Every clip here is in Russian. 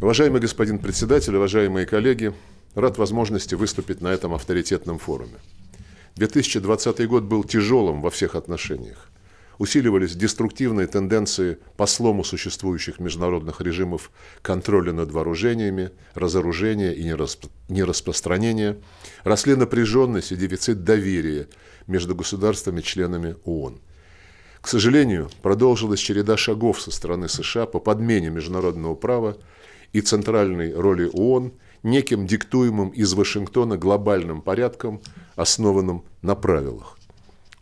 Уважаемый господин председатель, уважаемые коллеги, рад возможности выступить на этом авторитетном форуме. 2020 год был тяжелым во всех отношениях. Усиливались деструктивные тенденции по слому существующих международных режимов контроля над вооружениями, разоружения и нераспространения, росли напряженность и дефицит доверия между государствами-членами ООН – к сожалению, продолжилась череда шагов со стороны США по подмене международного права и центральной роли ООН неким диктуемым из Вашингтона глобальным порядком, основанным на правилах.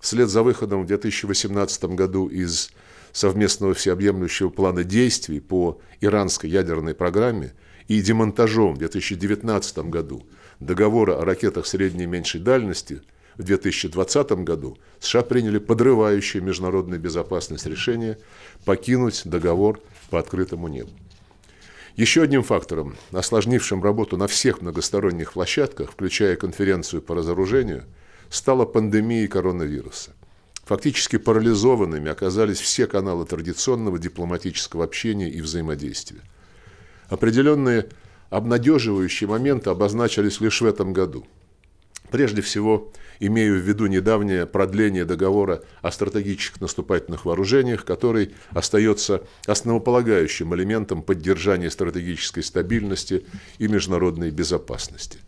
Вслед за выходом в 2018 году из совместного всеобъемлющего плана действий по иранской ядерной программе и демонтажом в 2019 году договора о ракетах средней и меньшей дальности – в 2020 году США приняли подрывающее международную безопасность решение покинуть договор по открытому небу. Еще одним фактором, осложнившим работу на всех многосторонних площадках, включая конференцию по разоружению, стала пандемия коронавируса. Фактически парализованными оказались все каналы традиционного дипломатического общения и взаимодействия. Определенные обнадеживающие моменты обозначились лишь в этом году – Прежде всего, имею в виду недавнее продление договора о стратегических наступательных вооружениях, который остается основополагающим элементом поддержания стратегической стабильности и международной безопасности.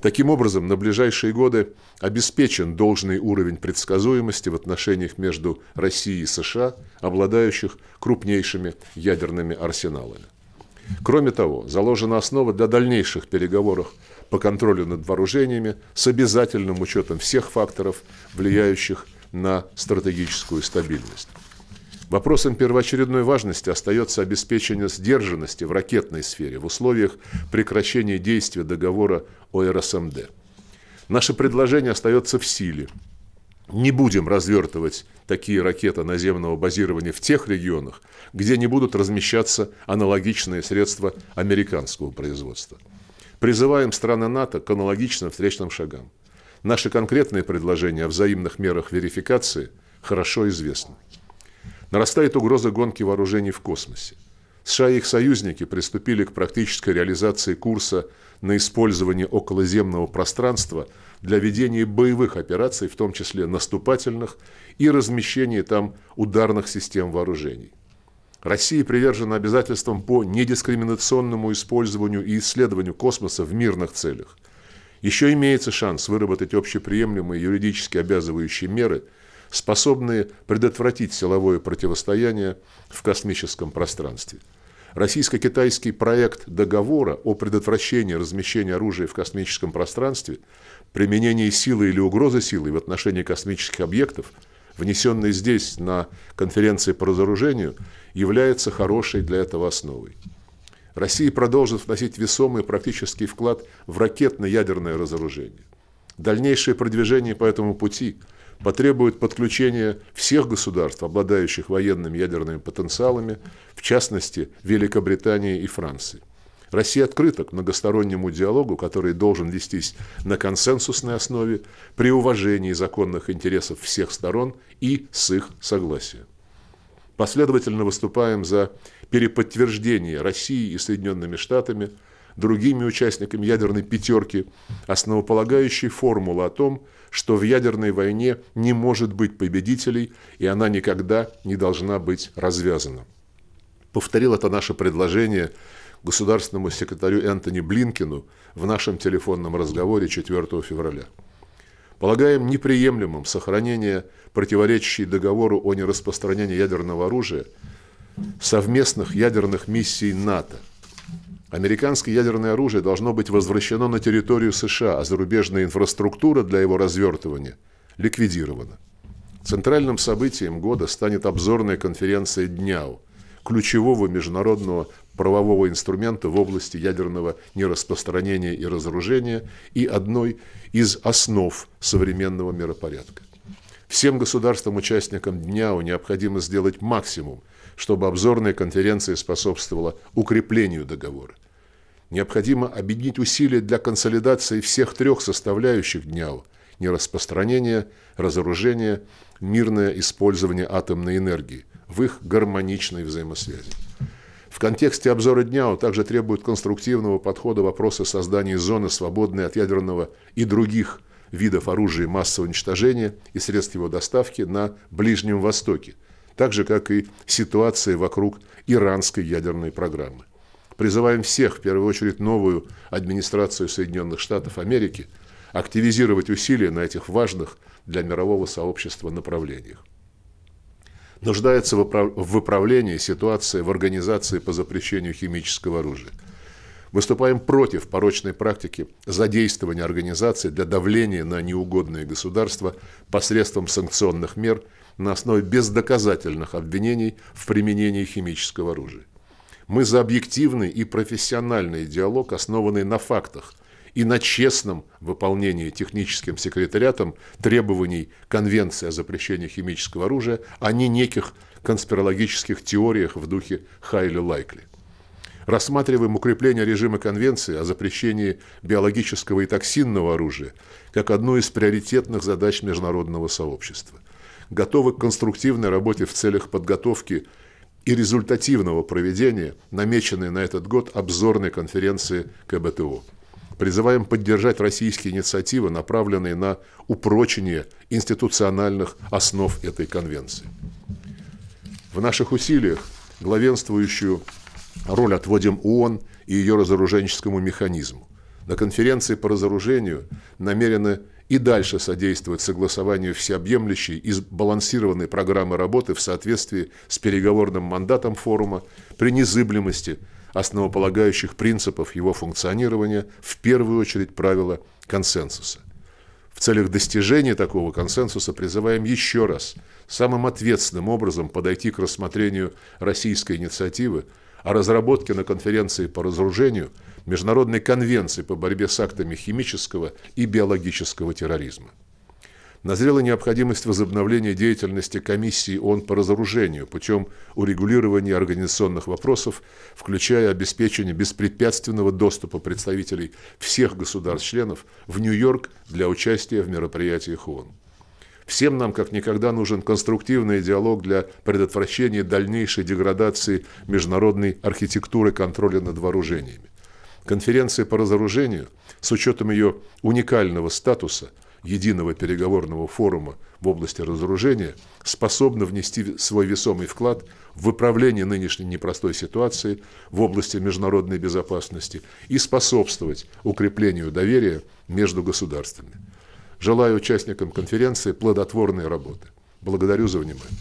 Таким образом, на ближайшие годы обеспечен должный уровень предсказуемости в отношениях между Россией и США, обладающих крупнейшими ядерными арсеналами. Кроме того, заложена основа для дальнейших переговоров по контролю над вооружениями с обязательным учетом всех факторов, влияющих на стратегическую стабильность. Вопросом первоочередной важности остается обеспечение сдержанности в ракетной сфере в условиях прекращения действия договора о РСМД. Эм Наше предложение остается в силе, не будем развертывать такие ракеты наземного базирования в тех регионах, где не будут размещаться аналогичные средства американского производства. Призываем страны НАТО к аналогичным встречным шагам. Наши конкретные предложения о взаимных мерах верификации хорошо известны. Нарастает угроза гонки вооружений в космосе. США и их союзники приступили к практической реализации курса на использование околоземного пространства для ведения боевых операций, в том числе наступательных, и размещения там ударных систем вооружений. Россия привержена обязательствам по недискриминационному использованию и исследованию космоса в мирных целях. Еще имеется шанс выработать общеприемлемые юридически обязывающие меры – способные предотвратить силовое противостояние в космическом пространстве. Российско-китайский проект договора о предотвращении размещения оружия в космическом пространстве, применении силы или угрозы силы в отношении космических объектов, внесенный здесь на конференции по разоружению, является хорошей для этого основой. Россия продолжит вносить весомый практический вклад в ракетно-ядерное разоружение. Дальнейшее продвижение по этому пути – потребует подключения всех государств, обладающих военными ядерными потенциалами, в частности Великобритании и Франции. Россия открыта к многостороннему диалогу, который должен вестись на консенсусной основе при уважении законных интересов всех сторон и с их согласия. Последовательно выступаем за переподтверждение России и Соединенными Штатами другими участниками ядерной пятерки основополагающей формулы о том, что в ядерной войне не может быть победителей, и она никогда не должна быть развязана. Повторил это наше предложение государственному секретарю Энтони Блинкину в нашем телефонном разговоре 4 февраля. Полагаем неприемлемым сохранение противоречащей договору о нераспространении ядерного оружия совместных ядерных миссий НАТО – Американское ядерное оружие должно быть возвращено на территорию США, а зарубежная инфраструктура для его развертывания ликвидирована. Центральным событием года станет обзорная конференция ДНЯУ, ключевого международного правового инструмента в области ядерного нераспространения и разоружения и одной из основ современного миропорядка. Всем государствам-участникам ДНЯУ необходимо сделать максимум – чтобы обзорная конференция способствовала укреплению договора. Необходимо объединить усилия для консолидации всех трех составляющих ДНЯО – нераспространение, разоружение, мирное использование атомной энергии в их гармоничной взаимосвязи. В контексте обзора дня также требует конструктивного подхода вопроса создания зоны, свободной от ядерного и других видов оружия массового уничтожения и средств его доставки на Ближнем Востоке, так же, как и ситуация вокруг иранской ядерной программы. Призываем всех, в первую очередь новую администрацию Соединенных Штатов Америки, активизировать усилия на этих важных для мирового сообщества направлениях. Нуждается в выправлении ситуация в Организации по запрещению химического оружия – Выступаем против порочной практики задействования организации для давления на неугодные государства посредством санкционных мер на основе бездоказательных обвинений в применении химического оружия. Мы за объективный и профессиональный диалог, основанный на фактах и на честном выполнении техническим секретариатом требований Конвенции о запрещении химического оружия, а не неких конспирологических теориях в духе Хайли Лайкли рассматриваем укрепление режима Конвенции о запрещении биологического и токсинного оружия как одну из приоритетных задач международного сообщества. Готовы к конструктивной работе в целях подготовки и результативного проведения намеченной на этот год обзорной конференции КБТУ, Призываем поддержать российские инициативы, направленные на упрочение институциональных основ этой конвенции. В наших усилиях главенствующую роль отводим ООН и ее разоруженческому механизму. На конференции по разоружению намерены и дальше содействовать согласованию всеобъемлющей и сбалансированной программы работы в соответствии с переговорным мандатом форума при незыблемости основополагающих принципов его функционирования, в первую очередь правила консенсуса. В целях достижения такого консенсуса призываем еще раз самым ответственным образом подойти к рассмотрению российской инициативы – о разработке на конференции по разоружению Международной конвенции по борьбе с актами химического и биологического терроризма. Назрела необходимость возобновления деятельности Комиссии ООН по разоружению путем урегулирования организационных вопросов, включая обеспечение беспрепятственного доступа представителей всех государств-членов в Нью-Йорк для участия в мероприятиях ООН. Всем нам как никогда нужен конструктивный диалог для предотвращения дальнейшей деградации международной архитектуры контроля над вооружениями. Конференция по разоружению, с учетом ее уникального статуса, единого переговорного форума в области разоружения, способна внести свой весомый вклад в выправление нынешней непростой ситуации в области международной безопасности и способствовать укреплению доверия между государствами. Желаю участникам конференции плодотворной работы. Благодарю за внимание.